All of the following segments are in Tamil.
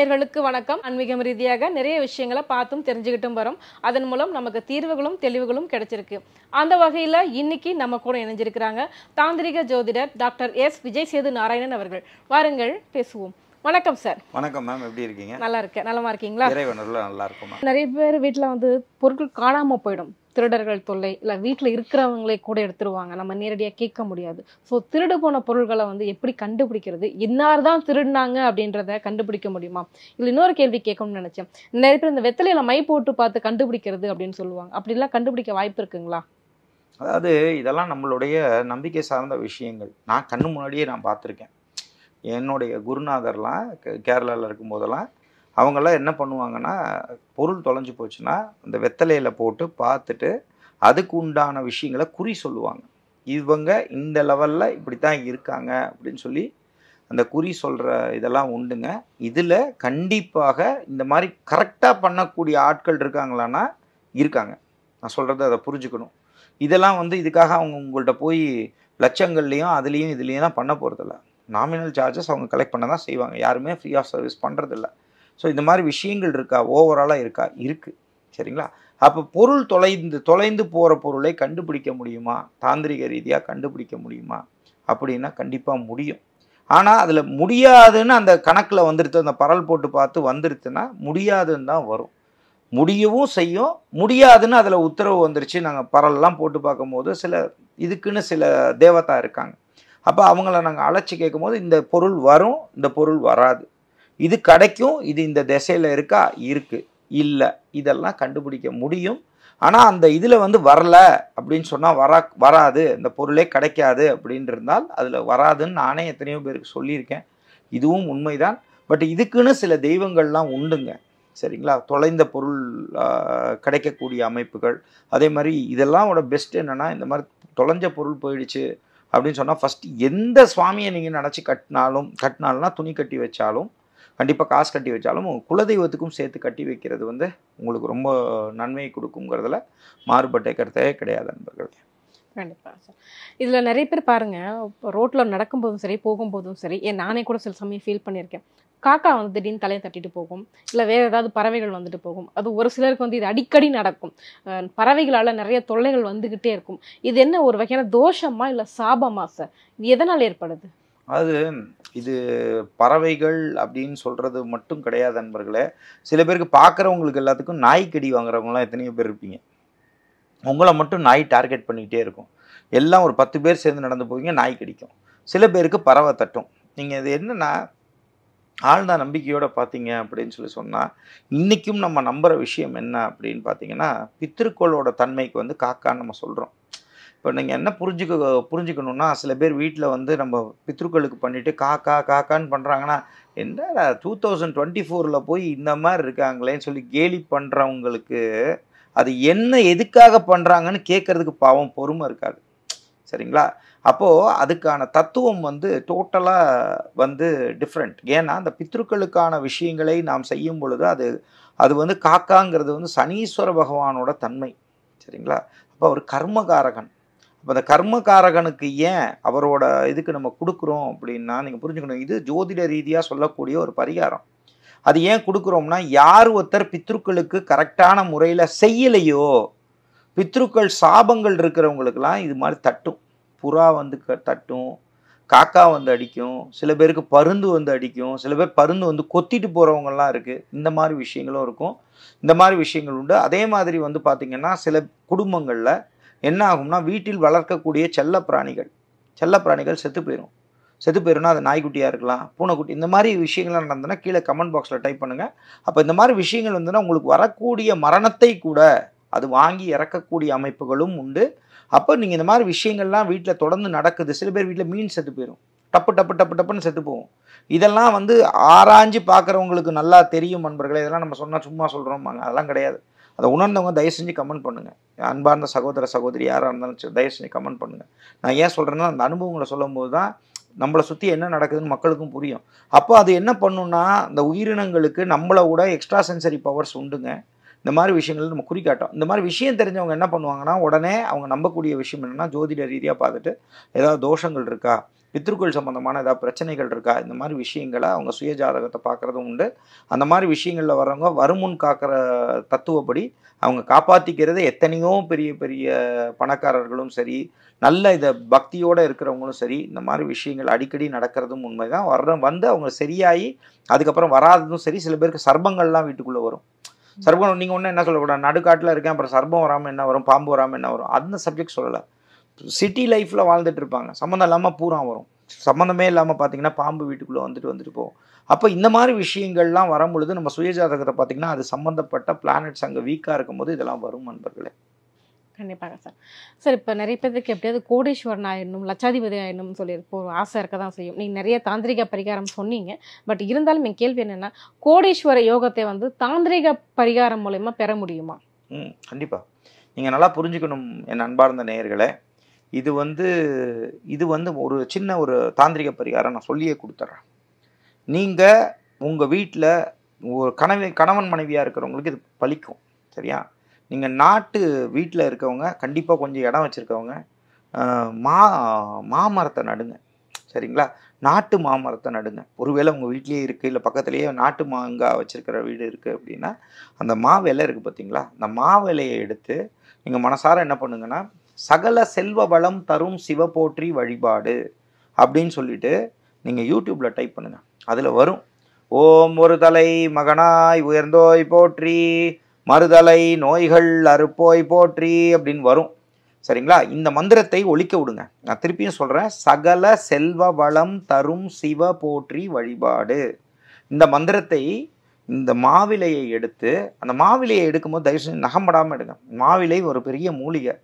நேர்களுக்கு வணக்கம் ஆன்மீகம் ரீதியாக நிறைய விஷயங்களை பார்த்தும் தெரிஞ்சுக்கிட்டும் வரும் அதன் மூலம் நமக்கு தீர்வுகளும் தெளிவுகளும் கிடைச்சிருக்கு அந்த வகையில் இன்னைக்கு நம்ம கூட இணைஞ்சிருக்கிறாங்க தாந்திரிக ஜோதிடர் டாக்டர் எஸ் விஜய் சேது நாராயணன் அவர்கள் வாருங்கள் பேசுவோம் வணக்கம் சார் வணக்கம் மேம் எப்படி இருக்கீங்க நல்லா இருக்கேன் நலமா இருக்கீங்களா நல்லா இருக்கும் நிறைய பேர் வீட்டில் வந்து பொருட்கள் காணாமல் போயிடும் திருடர்கள் தொல்லை இல்லை வீட்டில் இருக்கிறவங்களே கூட எடுத்துருவாங்க நம்ம நேரடியாக கேட்க முடியாது ஸோ திருடு போன பொருள்களை வந்து எப்படி கண்டுபிடிக்கிறது இன்னார் தான் திருடினாங்க அப்படின்றத கண்டுபிடிக்க முடியுமா இல்லை இன்னொரு கேள்வி கேட்கணும்னு நினச்சேன் நிறைய பேர் இந்த வெத்தலையில மை போட்டு பார்த்து கண்டுபிடிக்கிறது அப்படின்னு சொல்லுவாங்க அப்படிலாம் கண்டுபிடிக்க வாய்ப்பு இருக்குங்களா அதாவது இதெல்லாம் நம்மளுடைய நம்பிக்கை சார்ந்த விஷயங்கள் நான் கண்ணு முன்னாடியே நான் பார்த்துருக்கேன் என்னுடைய குருநாதர்லாம் கேரளாவில் இருக்கும்போதெல்லாம் அவங்கெல்லாம் என்ன பண்ணுவாங்கன்னா பொருள் தொலைஞ்சு போச்சுன்னா இந்த வெத்தலையில் போட்டு பார்த்துட்டு அதுக்கு உண்டான விஷயங்களை குறி சொல்லுவாங்க இவங்க இந்த லெவலில் இப்படி தான் இருக்காங்க அப்படின்னு சொல்லி அந்த குறி சொல்கிற இதெல்லாம் உண்டுங்க இதில் கண்டிப்பாக இந்த மாதிரி கரெக்டாக பண்ணக்கூடிய ஆட்கள் இருக்காங்களான்னா இருக்காங்க நான் சொல்கிறத அதை புரிஞ்சுக்கணும் இதெல்லாம் வந்து இதுக்காக அவங்க உங்கள்கிட்ட போய் லட்சங்கள்லேயும் அதுலேயும் இதுலேயும் தான் பண்ண போகிறதில்ல நாமினல் சார்ஜஸ் அவங்க கலெக்ட் பண்ண தான் செய்வாங்க யாருமே ஃப்ரீ ஆஃப் சர்வீஸ் பண்ணுறதில்ல ஸோ இந்த மாதிரி விஷயங்கள் இருக்கா ஓவராலாக இருக்கா இருக்குது சரிங்களா அப்போ பொருள் தொலைந்து தொலைந்து போகிற பொருளை கண்டுபிடிக்க முடியுமா தாந்திரிக ரீதியாக கண்டுபிடிக்க முடியுமா அப்படின்னா கண்டிப்பாக முடியும் ஆனால் அதில் முடியாதுன்னு அந்த கணக்கில் வந்துடுத்து அந்த பரல் போட்டு பார்த்து வந்துடுத்துன்னா முடியாதுன்னு தான் வரும் முடியவும் செய்யும் முடியாதுன்னு அதில் உத்தரவு வந்துருச்சு நாங்கள் பரல்லாம் போட்டு பார்க்கும்போது சில இதுக்குன்னு சில தேவதா இருக்காங்க அப்போ அவங்கள நாங்கள் அழைச்சி கேட்கும்போது இந்த பொருள் வரும் இந்த பொருள் வராது இது கிடைக்கும் இது இந்த திசையில் இருக்கா இருக்குது இல்லை இதெல்லாம் கண்டுபிடிக்க முடியும் ஆனால் அந்த இதில் வந்து வரல அப்படின்னு சொன்னால் வரா வராது இந்த பொருளே கிடைக்காது அப்படின்னு இருந்தால் அதில் வராதுன்னு நானே எத்தனையோ பேருக்கு சொல்லியிருக்கேன் இதுவும் உண்மைதான் பட் இதுக்குன்னு சில தெய்வங்கள்லாம் உண்டுங்க சரிங்களா தொலைந்த பொருள் கிடைக்கக்கூடிய அமைப்புகள் அதே மாதிரி இதெல்லாம் ஒரு பெஸ்ட் என்னென்னா இந்த மாதிரி தொலைஞ்ச பொருள் போயிடுச்சு அப்படின்னு சொன்னால் ஃபஸ்ட்டு எந்த சுவாமியை நீங்கள் நினச்சி கட்டினாலும் கட்டினாலும்னா துணி கட்டி வச்சாலும் கண்டிப்பாக காசு கட்டி வச்சாலும் குலதெய்வத்துக்கும் சேர்த்து கட்டி வைக்கிறது வந்து உங்களுக்கு ரொம்ப நன்மையை கொடுக்குங்கிறதுல மாறுபட்ட கருத்தே கிடையாது நண்பர்கள் கண்டிப்பாக சார் இதில் நிறைய பேர் பாருங்கள் இப்போ ரோட்டில் நடக்கும்போதும் சரி போகும்போதும் சரி ஏன் நானே கூட சில சமயம் ஃபீல் பண்ணியிருக்கேன் காக்கா வந்து திடீர்னு தலையை தட்டிட்டு போகும் இல்லை வேறு ஏதாவது பறவைகள் வந்துட்டு போகும் அது ஒரு சிலருக்கு வந்து இது அடிக்கடி நடக்கும் பறவைகளால் நிறைய தொல்லைகள் வந்துக்கிட்டே இருக்கும் இது என்ன ஒரு வகையான தோஷமா இல்லை சாபமா சார் இது எதனால் ஏற்படுது அது இது பறவைகள் அப்படின்னு சொல்கிறது மட்டும் கிடையாது நண்பர்களே சில பேருக்கு பார்க்குறவங்களுக்கு எல்லாத்துக்கும் நாய்க்கடி வாங்குறவங்களாம் எத்தனையோ பேர் இருப்பீங்க உங்களை மட்டும் நாய் டார்கெட் பண்ணிக்கிட்டே இருக்கும் எல்லாம் ஒரு பத்து பேர் சேர்ந்து நடந்து போவீங்க நாய் கடிக்கும் சில பேருக்கு பறவை தட்டும் நீங்கள் இது என்னென்னா ஆழ்ந்த நம்பிக்கையோடு பார்த்தீங்க அப்படின்னு சொல்லி சொன்னால் இன்றைக்கும் நம்ம நம்புகிற விஷயம் என்ன அப்படின்னு பார்த்தீங்கன்னா பித்திருக்கோளோட தன்மைக்கு வந்து காக்கான்னு நம்ம சொல்கிறோம் இப்போ நீங்கள் என்ன புரிஞ்சுக்க புரிஞ்சுக்கணுன்னா சில பேர் வீட்டில் வந்து நம்ம பித்ருக்களுக்கு பண்ணிவிட்டு காக்கா காக்கான்னு பண்ணுறாங்கன்னா என்னடா டூ தௌசண்ட் டுவெண்ட்டி ஃபோரில் போய் இந்த மாதிரி இருக்காங்களேன்னு சொல்லி கேலி பண்ணுறவங்களுக்கு அது என்ன எதுக்காக பண்ணுறாங்கன்னு கேட்குறதுக்கு பாவம் பொறுமை இருக்காது சரிங்களா அப்போது அதுக்கான தத்துவம் வந்து டோட்டலாக வந்து டிஃப்ரெண்ட் ஏன்னா அந்த பித்ருக்களுக்கான விஷயங்களை நாம் செய்யும் பொழுது அது அது வந்து காக்காங்கிறது வந்து சனீஸ்வர பகவானோட தன்மை சரிங்களா அப்போ அவர் கர்மகாரகன் இப்போ அந்த கர்மகாரகனுக்கு ஏன் அவரோட இதுக்கு நம்ம கொடுக்குறோம் அப்படின்னா நீங்கள் புரிஞ்சுக்கணும் இது ஜோதிட ரீதியாக சொல்லக்கூடிய ஒரு பரிகாரம் அது ஏன் கொடுக்குறோம்னா யார் ஒருத்தர் பித்ருக்களுக்கு கரெக்டான முறையில் செய்யலையோ பித்ருக்கள் சாபங்கள் இருக்கிறவங்களுக்கெல்லாம் இது மாதிரி தட்டும் புறா வந்து தட்டும் காக்கா வந்து அடிக்கும் சில பேருக்கு பருந்து வந்து அடிக்கும் சில பேர் பருந்து வந்து கொத்திட்டு போகிறவங்கலாம் இருக்குது இந்த மாதிரி விஷயங்களும் இருக்கும் இந்த மாதிரி விஷயங்கள் உண்டு அதே மாதிரி வந்து பார்த்திங்கன்னா சில குடும்பங்களில் என்ன ஆகும்னா வீட்டில் வளர்க்கக்கூடிய செல்ல பிராணிகள் செல்ல பிராணிகள் செத்து போயிடும் செத்து போயிடும்னா அது நாய்க்குட்டியாக இருக்கலாம் பூனைக்குட்டி இந்த மாதிரி விஷயங்கள்லாம் நடந்ததுன்னா கீழே கமெண்ட் பாக்ஸில் டைப் பண்ணுங்கள் அப்போ இந்த மாதிரி விஷயங்கள் வந்துன்னா உங்களுக்கு வரக்கூடிய மரணத்தை கூட அது வாங்கி இறக்கக்கூடிய அமைப்புகளும் உண்டு அப்போ நீங்கள் இந்த மாதிரி விஷயங்கள்லாம் வீட்டில் தொடர்ந்து நடக்குது சில பேர் வீட்டில் மீன் செத்து போயிடும் டப்பு டப்பு டப்பு டப்புன்னு செத்து போகும் இதெல்லாம் வந்து ஆராய்ஞ்சு பார்க்குறவங்களுக்கு நல்லா தெரியும் நண்பர்களே இதெல்லாம் நம்ம சொன்னால் சும்மா சொல்கிறோமாங்க அதெல்லாம் கிடையாது அதை உணர்ந்தவங்க தயவு செஞ்சு கமெண்ட் பண்ணுங்கள் அன்பார்ந்த சகோதர சகோதரி யாராக இருந்தாலும் தயவு செஞ்சு கமெண்ட் பண்ணுங்கள் நான் ஏன் சொல்கிறேன்னா அந்த அனுபவங்களை சொல்லும்போது தான் நம்மளை சுற்றி என்ன நடக்குதுன்னு மக்களுக்கும் புரியும் அப்போ அது என்ன பண்ணுன்னா இந்த உயிரினங்களுக்கு நம்மளை விட எக்ஸ்ட்ரா சென்சரி பவர்ஸ் உண்டுங்க இந்த மாதிரி விஷயங்கள் நம்ம குறிக்காட்டோம் இந்த மாதிரி விஷயம் தெரிஞ்சவங்க என்ன பண்ணுவாங்கன்னா உடனே அவங்க நம்பக்கூடிய விஷயம் என்னென்னா ஜோதிட ரீதியாக பார்த்துட்டு ஏதாவது தோஷங்கள் இருக்கா பித்திருக்கள் சம்மந்தமான ஏதாவது பிரச்சனைகள் இருக்கா இந்த மாதிரி விஷயங்களை அவங்க சுய ஜாதகத்தை பார்க்குறதும் உண்டு அந்த மாதிரி விஷயங்களில் வரவங்க வருமுன் காக்கிற தத்துவப்படி அவங்க காப்பாற்றிக்கிறது எத்தனையோ பெரிய பெரிய பணக்காரர்களும் சரி நல்ல இதை பக்தியோடு இருக்கிறவங்களும் சரி இந்த மாதிரி விஷயங்கள் அடிக்கடி நடக்கிறதும் உண்மை தான் வர்ற வந்து அவங்க சரியாகி அதுக்கப்புறம் வராததும் சரி சில பேருக்கு சர்பங்கள்லாம் வீட்டுக்குள்ளே வரும் சர்பம் நீங்கள் ஒன்றும் என்ன சொல்லக்கூடாது நடுக்காட்டில் இருக்கேன் அப்புறம் சர்பம் வராமல் என்ன வரும் பாம்பு வராமல் என்ன வரும் அந்த சப்ஜெக்ட் சொல்லலை சிட்டி லைஃப்பில் வாழ்ந்துட்டு இருப்பாங்க சம்மந்தம் இல்லாமல் பூரா வரும் சம்மந்தமே இல்லாமல் பார்த்தீங்கன்னா பாம்பு வீட்டுக்குள்ளே வந்துட்டு வந்துட்டு போகும் அப்போ இந்த மாதிரி விஷயங்கள்லாம் வரும் பொழுது நம்ம சுயஜாதகத்தை பார்த்திங்கன்னா அது சம்மந்தப்பட்ட பிளானட்ஸ் அங்கே வீக்காக இருக்கும்போது இதெல்லாம் வரும் நண்பர்களே கண்டிப்பாக சார் சார் இப்போ நிறைய பேருக்கு எப்படியாவது கோடீஸ்வரன் ஆயிடணும் லட்சாதிபதி ஆயிடணும்னு சொல்லி ஒரு ஆசை இருக்க தான் செய்யும் நீங்கள் நிறைய தாந்திரிக பரிகாரம் சொன்னீங்க பட் இருந்தாலும் என் கேள்வி என்னென்னா கோடீஸ்வர யோகத்தை வந்து தாந்திரிக பரிகாரம் மூலயமா பெற முடியுமா ம் கண்டிப்பாக நீங்கள் நல்லா புரிஞ்சுக்கணும் என் அன்பார்ந்த நேயர்களை இது வந்து இது வந்து ஒரு சின்ன ஒரு தாந்திரிக பரிகாரம் நான் சொல்லியே கொடுத்துட்றேன் நீங்கள் உங்கள் வீட்டில் ஒரு கணவன் கணவன் மனைவியாக இருக்கிறவங்களுக்கு இது பலிக்கும் சரியா நீங்கள் நாட்டு வீட்டில் இருக்கவங்க கண்டிப்பாக கொஞ்சம் இடம் வச்சுருக்கவங்க மா மாமரத்தை நடுங்க சரிங்களா நாட்டு மாமரத்தை நடுங்க ஒருவேளை உங்கள் வீட்லேயே இருக்குது இல்லை பக்கத்துலேயே நாட்டு மாங்காய் வச்சுருக்கிற வீடு இருக்குது அப்படின்னா அந்த மாவேலை இருக்குது பார்த்தீங்களா அந்த மாவேலையை எடுத்து நீங்கள் மனசார என்ன பண்ணுங்கன்னா சகல செல்வ வளம் தரும் சிவ போற்றி வழிபாடு அப்படின்னு சொல்லிட்டு நீங்கள் யூடியூப்பில் டைப் பண்ணுங்கள் அதில் வரும் ஓம் ஒரு தலை மகனாய் உயர்ந்தோய் போற்றி மறுதலை நோய்கள் அறுப்போய் போற்றி அப்படின்னு வரும் சரிங்களா இந்த மந்திரத்தை ஒழிக்க விடுங்க நான் திருப்பியும் சொல்கிறேன் சகல செல்வ வளம் தரும் சிவ போற்றி வழிபாடு இந்த மந்திரத்தை இந்த மாவிலையை எடுத்து அந்த மாவிலையை எடுக்கும்போது தயவு செஞ்சு நகம்படாமல் எடுங்க மாவிலை ஒரு பெரிய மூலிகை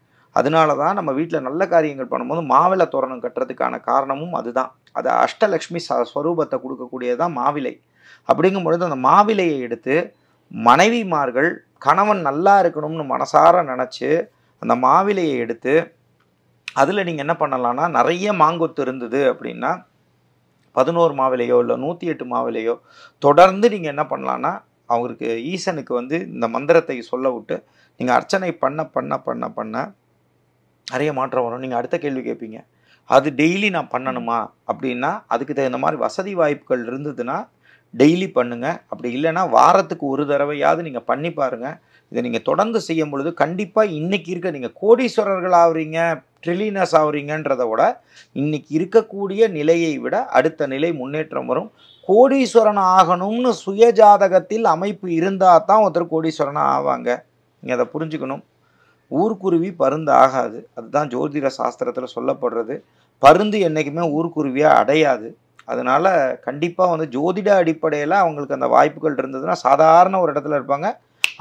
அதனால தான் நம்ம வீட்டில் நல்ல காரியங்கள் பண்ணும்போது மாவிலை தோரணம் கட்டுறதுக்கான காரணமும் அதுதான் அது அஷ்டலக்ஷ்மி ச ஸ்வரூபத்தை கொடுக்கக்கூடியதான் மாவிலை அப்படிங்கும் பொழுது அந்த மாவிலையை எடுத்து மனைவிமார்கள் கணவன் நல்லா இருக்கணும்னு மனசார நினச்சி அந்த மாவிலையை எடுத்து அதில் நீங்கள் என்ன பண்ணலான்னா நிறைய மாங்கொத்து இருந்தது அப்படின்னா பதினோரு மாவிலையோ இல்லை நூற்றி எட்டு மாவிலையோ தொடர்ந்து நீங்கள் என்ன பண்ணலான்னா அவருக்கு ஈசனுக்கு வந்து இந்த மந்திரத்தை சொல்ல விட்டு நீங்கள் அர்ச்சனை பண்ண பண்ண பண்ண பண்ண நிறைய மாற்றம் வரும் நீங்கள் அடுத்த கேள்வி கேட்பீங்க அது டெய்லி நான் பண்ணணுமா அப்படின்னா அதுக்கு தகுந்த மாதிரி வசதி வாய்ப்புகள் இருந்ததுன்னா டெய்லி பண்ணுங்கள் அப்படி இல்லைன்னா வாரத்துக்கு ஒரு தடவையாவது நீங்கள் பண்ணி பாருங்கள் இதை நீங்கள் தொடர்ந்து செய்யும் பொழுது கண்டிப்பாக இன்றைக்கி இருக்க நீங்கள் கோடீஸ்வரர்கள் ஆகுறீங்க ட்ரில்லினஸ் ஆகுறீங்கன்றதை விட இன்றைக்கி இருக்கக்கூடிய நிலையை விட அடுத்த நிலை முன்னேற்றம் வரும் கோடீஸ்வரன் ஆகணும்னு சுயஜாதகத்தில் அமைப்பு இருந்தால் தான் ஒருத்தர் கோடீஸ்வரனாக ஆவாங்க நீங்கள் அதை புரிஞ்சுக்கணும் ஊர்க்குருவி பருந்து ஆகாது அதுதான் ஜோதிட சாஸ்திரத்தில் சொல்லப்படுறது பருந்து என்றைக்குமே ஊர்க்குருவியாக அடையாது அதனால் கண்டிப்பாக வந்து ஜோதிட அடிப்படையில் அவங்களுக்கு அந்த வாய்ப்புகள் இருந்ததுன்னா சாதாரண ஒரு இடத்துல இருப்பாங்க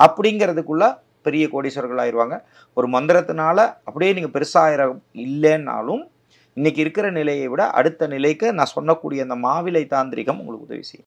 அப்படிங்கிறதுக்குள்ளே பெரிய கோடீஸ்வரர்கள் ஆயிடுவாங்க ஒரு மந்திரத்தினால அப்படியே நீங்கள் பெருசாகிற இல்லைன்னாலும் இன்றைக்கி இருக்கிற நிலையை விட அடுத்த நிலைக்கு நான் சொல்லக்கூடிய அந்த மாவிலை தாந்திரிகம் உங்களுக்கு உதவி செய்யும்